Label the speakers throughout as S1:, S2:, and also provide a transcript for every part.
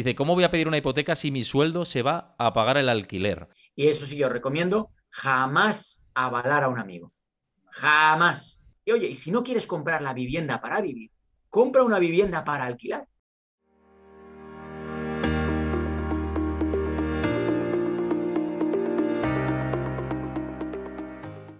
S1: Dice, ¿cómo voy a pedir una hipoteca si mi sueldo se va a pagar el alquiler?
S2: Y eso sí, yo recomiendo jamás avalar a un amigo. Jamás. Y oye, y si no quieres comprar la vivienda para vivir, compra una vivienda para alquilar.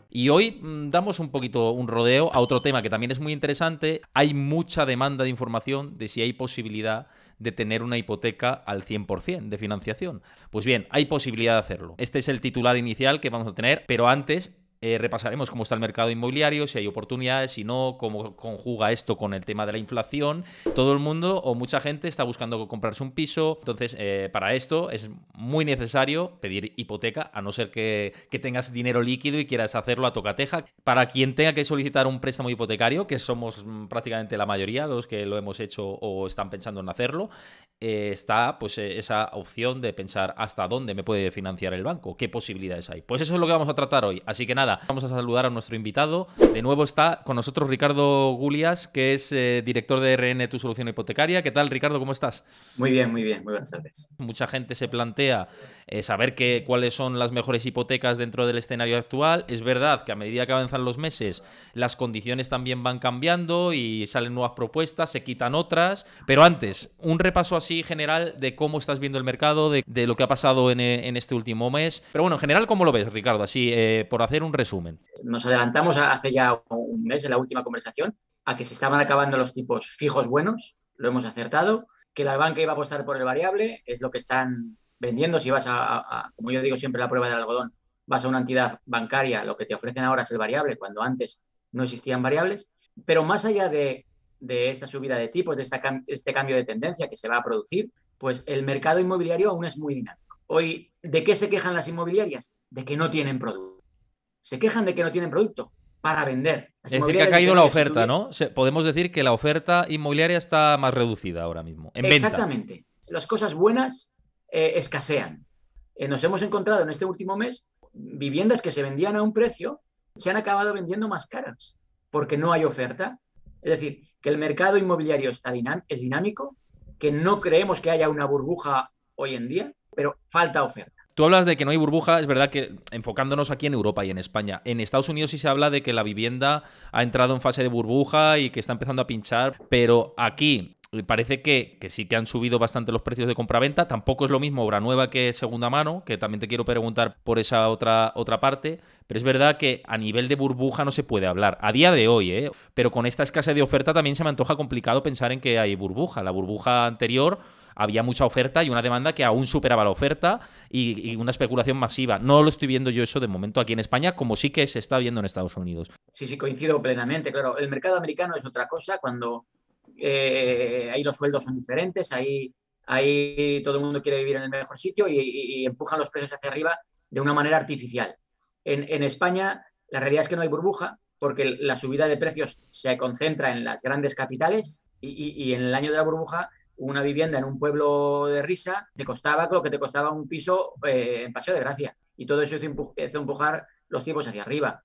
S1: Y hoy mm, damos un poquito un rodeo a otro tema que también es muy interesante. Hay mucha demanda de información de si hay posibilidad de tener una hipoteca al 100% de financiación. Pues bien, hay posibilidad de hacerlo. Este es el titular inicial que vamos a tener, pero antes eh, repasaremos cómo está el mercado inmobiliario, si hay oportunidades, si no, cómo conjuga esto con el tema de la inflación. Todo el mundo o mucha gente está buscando comprarse un piso. Entonces, eh, para esto es muy necesario pedir hipoteca, a no ser que, tengas dinero líquido y quieras hacerlo a tocateja. Para quien tenga que solicitar un préstamo hipotecario, que somos mm, prácticamente la mayoría los que lo hemos hecho o están pensando en hacerlo, eh, está pues esa opción de pensar hasta dónde me puede financiar el banco, qué posibilidades hay. Pues eso es lo que vamos a tratar hoy. Así que nada Vamos a saludar a nuestro invitado. De nuevo está con nosotros Ricardo Gulias, que es eh, director de RN Tu Solución Hipotecaria. ¿Qué tal, Ricardo? ¿Cómo estás? Muy bien, muy bien, muy buenas tardes. Mucha gente se plantea eh, saber cuáles son las mejores hipotecas dentro del escenario actual. Es verdad que a medida que avanzan los meses, las condiciones también van cambiando y salen nuevas propuestas, se quitan otras. Pero antes, un repaso así general de cómo estás viendo el mercado, de, lo que ha pasado eh, en, este último mes. Pero bueno, en general, ¿cómo lo ves, Ricardo? Así, por hacer un resumen.
S2: Nos adelantamos hace ya un mes en la última conversación a que se estaban acabando los tipos fijos buenos, lo hemos acertado, que la banca iba a apostar por el variable, es lo que están vendiendo, si vas a, como yo digo siempre, la prueba del algodón, vas a una entidad bancaria, lo que te ofrecen ahora es el variable, cuando antes no existían variables, pero más allá de, esta subida de tipos, de este cambio de tendencia que se va a producir, pues el mercado inmobiliario aún es muy dinámico. Hoy, ¿de qué se quejan las inmobiliarias? De que no tienen producto se quejan de que no tienen producto para vender. es decir, que ha caído la
S1: oferta, ¿no? podemos decir que la oferta inmobiliaria está más reducida ahora mismo. Exactamente.
S2: Las cosas buenas eh, escasean. Eh, nos hemos encontrado en este último mes viviendas que se vendían a un precio, se han acabado vendiendo más caras porque no hay oferta. Es decir, que el mercado inmobiliario es dinámico, que no creemos que haya una burbuja hoy en día, pero falta oferta.
S1: Tú hablas de que no hay burbuja, es verdad que enfocándonos aquí en Europa y en España. En Estados Unidos sí se habla de que la vivienda ha entrado en fase de burbuja y que está empezando a pinchar, pero aquí Parece que, sí que han subido bastante los precios de compraventa. Tampoco es lo mismo obra nueva que segunda mano, que también te quiero preguntar por esa otra, otra parte. Pero es verdad que a nivel de burbuja no se puede hablar. A día de hoy, ¿eh? Pero con esta escasez de oferta también se me antoja complicado pensar en que hay burbuja. La burbuja anterior había mucha oferta y una demanda que aún superaba la oferta y, una especulación masiva. No lo estoy viendo yo eso de momento aquí en España, como sí que se está viendo en Estados Unidos.
S2: Sí, sí, coincido plenamente. Claro, el mercado americano es otra cosa cuando eh, ahí los sueldos son diferentes, ahí, todo el mundo quiere vivir en el mejor sitio y, empujan los precios hacia arriba de una manera artificial. En, España la realidad es que no hay burbuja porque la subida de precios se concentra en las grandes capitales y en el año de la burbuja una vivienda en un pueblo de risa te costaba lo que te costaba un piso eh, en Paseo de Gracia. Y todo eso hizo, empujar los tiempos hacia arriba.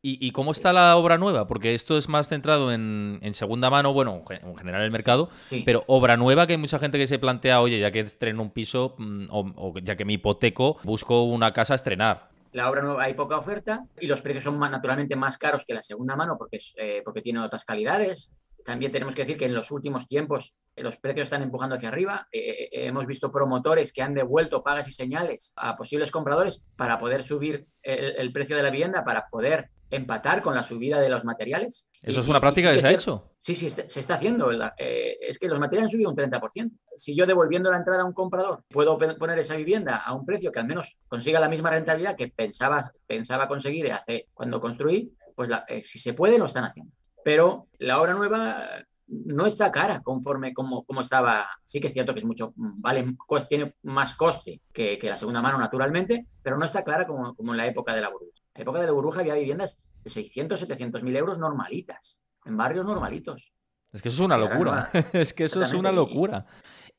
S1: ¿Y, cómo está la obra nueva? Porque esto es más centrado en, segunda mano, bueno, en general el mercado, pero obra nueva que hay mucha gente que se plantea, oye, ya que estreno un piso mm, o, ya que me hipoteco, busco una casa a estrenar la
S2: obra nueva hay poca oferta y los precios son naturalmente más caros que la segunda mano porque, eh, porque tiene otras calidades, también tenemos que decir que en los últimos tiempos eh, los precios están empujando hacia arriba. Eh, eh, hemos visto promotores que han devuelto pagas y señales a posibles compradores para poder subir el, precio de la vivienda, para poder empatar con la subida de los materiales.
S1: ¿Eso es una práctica que se, ha hecho?
S2: Sí, sí, se está haciendo. es que los materiales han subido un 30%. Si yo devolviendo la entrada a un comprador puedo poner esa vivienda a un precio que al menos consiga la misma rentabilidad que pensaba, pensaba conseguir hace, cuando construí, pues si se puede, lo están haciendo pero la obra nueva no está cara conforme como, como estaba. Sí que es cierto que es mucho, vale, tiene más coste que, la segunda mano naturalmente, pero no está clara como, como, en la época de la burbuja. En la época de la burbuja había viviendas de 600, 700 mil euros normalitas, en barrios normalitos.
S1: Es que eso es una locura, es que eso es una locura.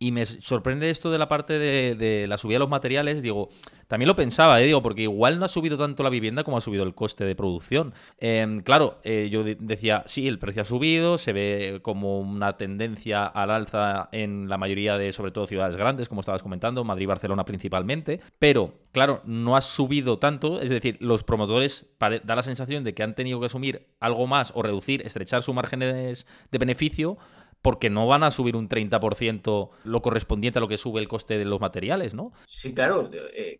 S1: Y me sorprende esto de la parte de, la subida de los materiales. Digo, también lo pensaba, eh, digo, porque igual no ha subido tanto la vivienda como ha subido el coste de producción. Em, claro, eh, yo decía, sí, el precio ha subido, se ve como una tendencia al alza en la mayoría de, sobre todo, ciudades grandes, como estabas comentando, Madrid, Barcelona principalmente, pero, claro, no ha subido tanto, es decir, los promotores da la sensación de que han tenido que asumir algo más o reducir, estrechar sus márgenes de beneficio porque no van a subir un 30% lo correspondiente a lo que sube el coste de los materiales, ¿no?
S2: Sí, claro. Eh,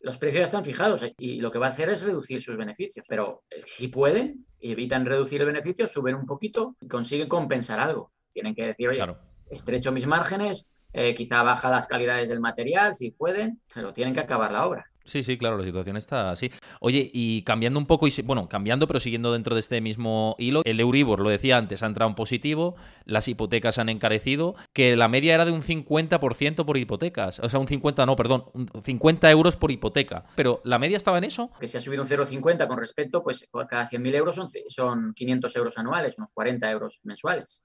S2: los precios ya están fijados eh, y lo que va a hacer es reducir sus beneficios, pero eh, si pueden, evitan reducir el beneficio, suben un poquito y consiguen compensar algo. Tienen que decir, oye, estrecho mis márgenes, quizá baja las calidades del material, si pueden, pero tienen que acabar la obra.
S1: Sí, sí, claro, la situación está así. Oye, y cambiando un poco, y bueno, cambiando, pero siguiendo dentro de este mismo hilo, el Euribor, lo decía antes, ha entrado en positivo, las hipotecas han encarecido, que la media era de un 50% por hipotecas, o sea, un 50, no, perdón, 50 euros por hipoteca, pero la media estaba en eso.
S2: Que se ha subido un 0,50 con respecto, pues cada 100.000 euros son, son 500 euros anuales, unos 40 euros mensuales.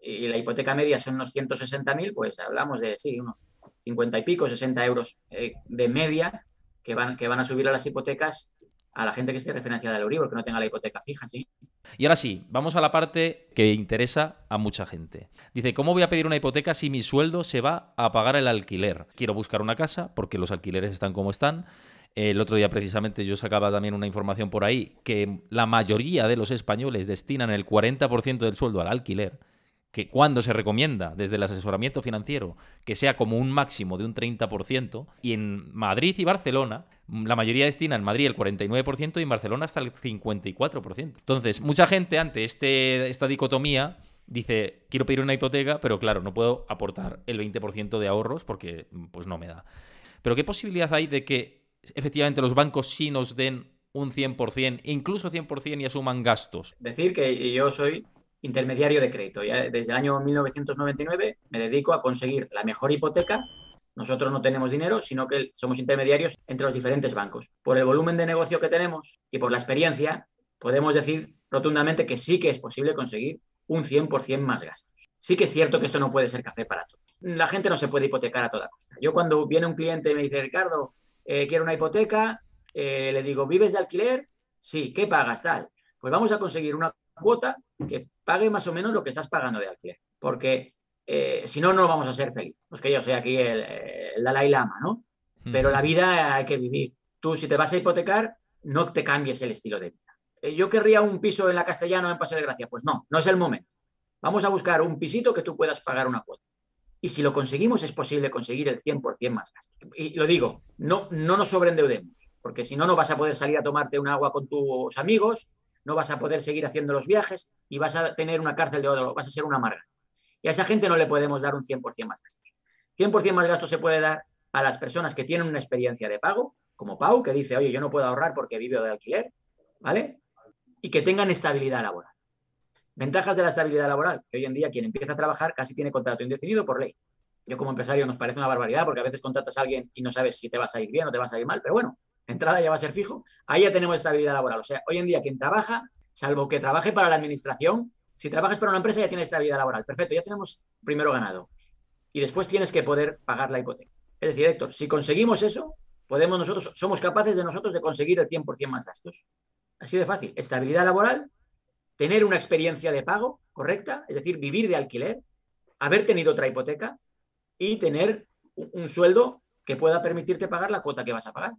S2: Y la hipoteca media son unos 160.000, pues hablamos de, sí, unos 50 y pico, 60 euros eh, de media que van, que van a subir a las hipotecas a la gente que esté referenciada al Euribor, que no tenga la hipoteca fija, ¿sí?
S1: Y ahora sí, vamos a la parte que interesa a mucha gente. Dice, ¿cómo voy a pedir una hipoteca si mi sueldo se va a pagar el alquiler? Quiero buscar una casa porque los alquileres están como están. El otro día precisamente yo sacaba también una información por ahí que la mayoría de los españoles destinan el 40% del sueldo al alquiler que cuando se recomienda desde el asesoramiento financiero que sea como un máximo de un 30%, y en Madrid y Barcelona la mayoría destina en Madrid el 49% y en Barcelona hasta el 54%. Entonces, mucha gente ante este, esta dicotomía dice, quiero pedir una hipoteca, pero claro, no puedo aportar el 20% de ahorros porque pues no me da. Pero ¿qué posibilidad hay de que efectivamente los bancos sí nos den un 100%, incluso 100% y asuman gastos?
S2: Decir que yo soy intermediario de crédito. Ya desde el año 1999 me dedico a conseguir la mejor hipoteca. Nosotros no tenemos dinero, sino que somos intermediarios entre los diferentes bancos. Por el volumen de negocio que tenemos y por la experiencia, podemos decir rotundamente que sí que es posible conseguir un 100% más gastos. Sí que es cierto que esto no puede ser café para todos. La gente no se puede hipotecar a toda costa. Yo cuando viene un cliente y me dice, Ricardo, eh, quiero una hipoteca, eh, le digo, ¿vives de alquiler? Sí, ¿qué pagas tal? Pues vamos a conseguir una cuota que pague más o menos lo que estás pagando de alquiler, porque eh, si no, no vamos a ser felices. Pues que yo soy aquí el, Dalai Lama, ¿no? Pero la vida hay que vivir. Tú, si te vas a hipotecar, no te cambies el estilo de vida. Eh, yo querría un piso en la Castellana o en Paseo de Gracia. Pues no, no es el momento. Vamos a buscar un pisito que tú puedas pagar una cuota. Y si lo conseguimos, es posible conseguir el 100% más gasto. Y lo digo, no, no nos sobreendeudemos, porque si no, no vas a poder salir a tomarte un agua con tus amigos, no vas a poder seguir haciendo los viajes y vas a tener una cárcel de oro, vas a ser una amarga. Y a esa gente no le podemos dar un 100% más gastos. 100% más gastos se puede dar a las personas que tienen una experiencia de pago, como Pau, que dice, oye, yo no puedo ahorrar porque vivo de alquiler, ¿vale? Y que tengan estabilidad laboral. Ventajas de la estabilidad laboral, que hoy en día quien empieza a trabajar casi tiene contrato indefinido por ley. Yo como empresario nos parece una barbaridad porque a veces contratas a alguien y no sabes si te vas a ir bien o te vas a ir mal, pero bueno, entrada ya va a ser fijo, ahí ya tenemos estabilidad laboral. O sea, hoy en día quien trabaja, salvo que trabaje para la administración, si trabajas para una empresa ya tiene estabilidad laboral. Perfecto, ya tenemos primero ganado. Y después tienes que poder pagar la hipoteca. Es decir, Héctor, si conseguimos eso, podemos nosotros, somos capaces de nosotros de conseguir el 100% más gastos. Así de fácil. Estabilidad laboral, tener una experiencia de pago correcta, es decir, vivir de alquiler, haber tenido otra hipoteca y tener un sueldo que pueda permitirte pagar la cuota que vas a pagar.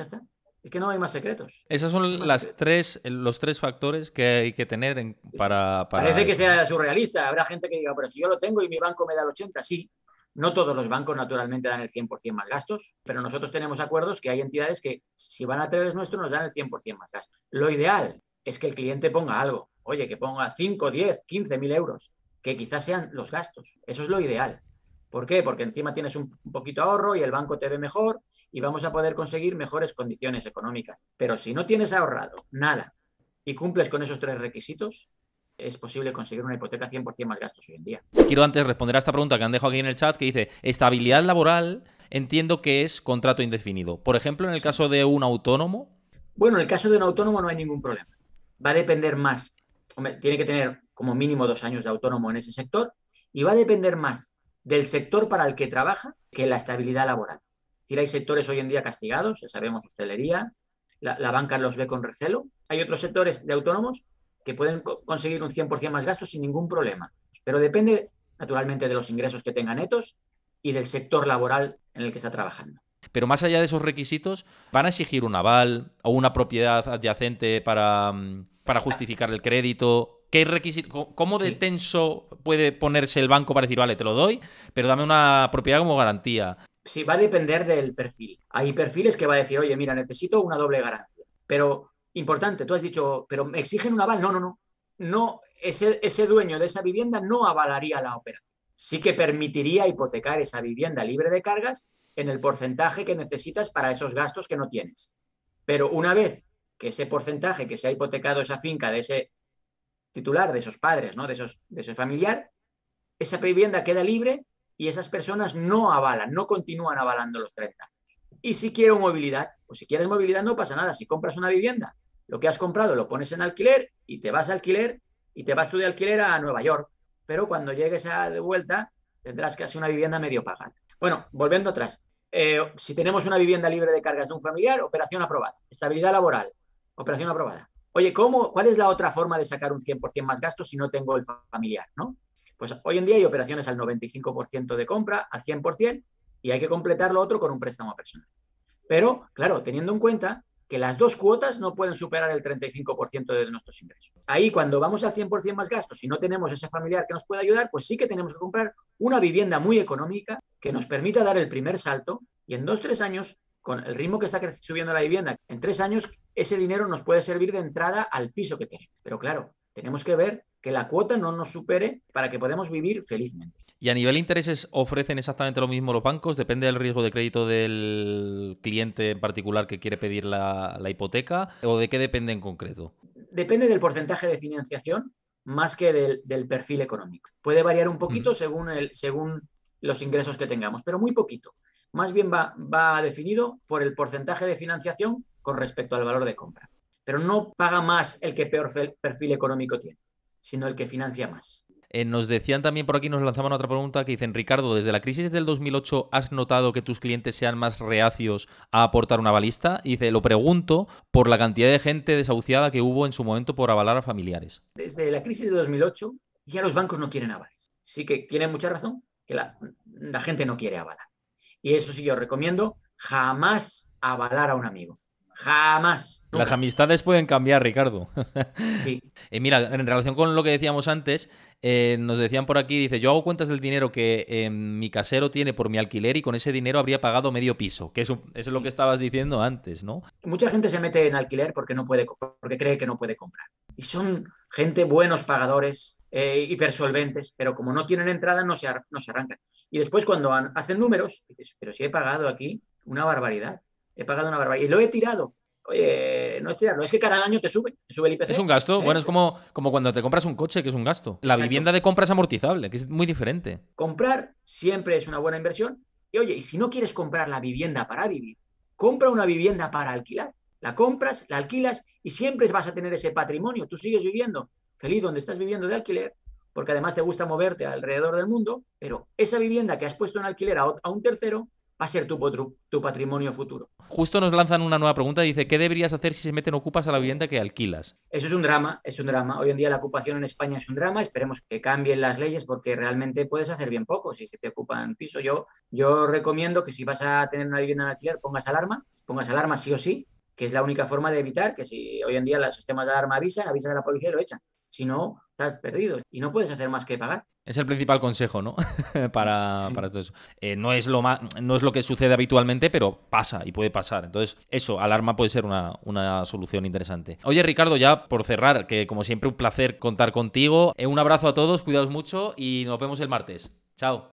S2: Ya está. Es que no hay más secretos. Esas son las
S1: tres, eh, los tres factores que hay que tener para, Parece que sea
S2: surrealista. Habrá gente que diga, pero si yo lo tengo y mi banco me da el 80, sí. No todos los bancos naturalmente dan el 100% más gastos, pero nosotros tenemos acuerdos que hay entidades que si van a través nuestro nos dan el 100% más gastos. Lo ideal es que el cliente ponga algo. Oye, que ponga 5, 10, 15 mil euros, que quizás sean los gastos. Eso es lo ideal. ¿Por qué? Porque encima tienes un poquito ahorro y el banco te ve mejor y vamos a poder conseguir mejores condiciones económicas. Pero si no tienes ahorrado nada y cumples con esos tres requisitos, es posible conseguir una hipoteca 100% más gastos hoy en día.
S1: Quiero antes responder a esta pregunta que han dejado aquí en el chat que dice, estabilidad laboral entiendo que es contrato indefinido. Por ejemplo, en el caso de un autónomo.
S2: Bueno, en el caso de un autónomo no hay ningún problema. Va a depender más. tiene que tener como mínimo dos años de autónomo en ese sector y va a depender más del sector para el que trabaja que la estabilidad laboral decir, hay sectores hoy en día castigados, ya sabemos, hostelería, la, banca los ve con recelo. Hay otros sectores de autónomos que pueden conseguir un 100% más gastos sin ningún problema, pero depende naturalmente de los ingresos que tengan netos y del sector laboral en el que está trabajando.
S1: Pero más allá de esos requisitos, ¿van a exigir un aval o una propiedad adyacente para, mm, para justificar el crédito? ¿Qué requisito, ¿Cómo de tenso puede ponerse el banco para decir, vale, te lo doy, pero dame una propiedad como garantía?
S2: Sí, va a depender del perfil. Hay perfiles que va a decir, oye, mira, necesito una doble garantía. Pero, importante, tú has dicho, pero me exigen un aval. No, no, no. No, ese, ese dueño de esa vivienda no avalaría la operación. Sí que permitiría hipotecar esa vivienda libre de cargas en el porcentaje que necesitas para esos gastos que no tienes. Pero una vez que ese porcentaje que se ha hipotecado esa finca de ese titular, de esos padres, ¿no? de, esos, de ese familiar, esa vivienda queda libre y esas personas no avalan, no continúan avalando los 30 Y si quiero movilidad, pues si quieres movilidad no pasa nada, si compras una vivienda, lo que has comprado lo pones en alquiler y te vas a alquiler y te vas tú de alquiler a Nueva York, pero cuando llegues a de vuelta tendrás casi una vivienda medio pagada. Bueno, volviendo atrás, eh, si tenemos una vivienda libre de cargas de un familiar, operación aprobada. Estabilidad laboral, operación aprobada. Oye, ¿cómo, ¿cuál es la otra forma de sacar un 100% más gasto si no tengo el familiar? ¿no? Pues hoy en día hay operaciones al 95% de compra, al 100%, y hay que completar lo otro con un préstamo personal. Pero, claro, teniendo en cuenta que las dos cuotas no pueden superar el 35% de nuestros ingresos. Ahí cuando vamos al 100% más gastos y no tenemos ese familiar que nos pueda ayudar, pues sí que tenemos que comprar una vivienda muy económica que nos permita dar el primer salto y en dos, tres años, con el ritmo que está subiendo la vivienda, en tres años ese dinero nos puede servir de entrada al piso que tenemos. Pero claro, tenemos que ver que la cuota no nos supere para que podamos vivir felizmente.
S1: ¿Y a nivel de intereses ofrecen exactamente lo mismo los bancos? ¿Depende del riesgo de crédito del cliente en particular que quiere pedir la, hipoteca? ¿O de qué depende en concreto?
S2: Depende del porcentaje de financiación más que del, perfil económico. Puede variar un poquito según, el, según los ingresos que tengamos, pero muy poquito. Más bien va, va definido por el porcentaje de financiación con respecto al valor de compra. Pero no paga más el que peor perfil económico tiene sino el que financia más.
S1: Eh, nos decían también por aquí, nos lanzaban otra pregunta que dicen, Ricardo, desde la crisis del 2008, ¿has notado que tus clientes sean más reacios a aportar una balista? Y dice, lo pregunto por la cantidad de gente desahuciada que hubo en su momento por avalar a familiares.
S2: Desde la crisis de 2008 ya los bancos no quieren avales. Sí que tienen mucha razón que la gente no quiere avalar. Y eso sí, yo recomiendo jamás avalar a un amigo. Jamás.
S1: Las amistades pueden cambiar, Ricardo. sí. mira, en relación con lo que decíamos antes, eh, nos decían por aquí, dice, yo hago cuentas del dinero que eh, mi casero tiene por mi alquiler y con ese dinero habría pagado medio piso, que eso, es lo que estabas diciendo antes, ¿no?
S2: Mucha gente se mete en alquiler porque, no puede, porque cree que no puede comprar. Y son gente buenos pagadores, eh, hipersolventes, pero como no tienen entrada no se, arrancan. Y después cuando hacen números, dices, pero si he pagado aquí una barbaridad he pagado una barbaridad. Y lo he tirado. Oye, no es tirarlo, es que cada año te sube, te sube el IPC. Es un gasto, ¿Eh? bueno, es
S1: como, como cuando te compras un coche, que es un gasto. La vivienda de compras es amortizable, que es muy diferente.
S2: Comprar siempre es una buena inversión. Y oye, y si no quieres comprar la vivienda para vivir, compra una vivienda para alquilar. La compras, la alquilas y siempre vas a tener ese patrimonio. Tú sigues viviendo feliz donde estás viviendo de alquiler, porque además te gusta moverte alrededor del mundo, pero esa vivienda que has puesto en alquiler a un tercero, va a ser tu, tu, patrimonio futuro.
S1: Justo nos lanzan una nueva pregunta, dice, ¿qué deberías hacer si se meten ocupas a la vivienda que alquilas?
S2: Eso es un drama, es un drama. Hoy en día la ocupación en España es un drama, esperemos que cambien las leyes porque realmente puedes hacer bien poco si se te ocupan piso. Yo, recomiendo que si vas a tener una vivienda en alquiler, pongas alarma, pongas alarma sí o sí, que es la única forma de evitar que si hoy en día los sistemas de alarma avisan, avisan a la policía y lo echan. Si no, estás y no puedes hacer más que pagar.
S1: Es el principal consejo, ¿no? para, para, todo eso. Eh, no, es lo no es lo que sucede habitualmente, pero pasa y puede pasar. Entonces, eso, alarma puede ser una, una solución interesante. Oye, Ricardo, ya por cerrar, que como siempre un placer contar contigo. Eh, un abrazo a todos, cuidaos mucho y nos vemos el martes. Chao.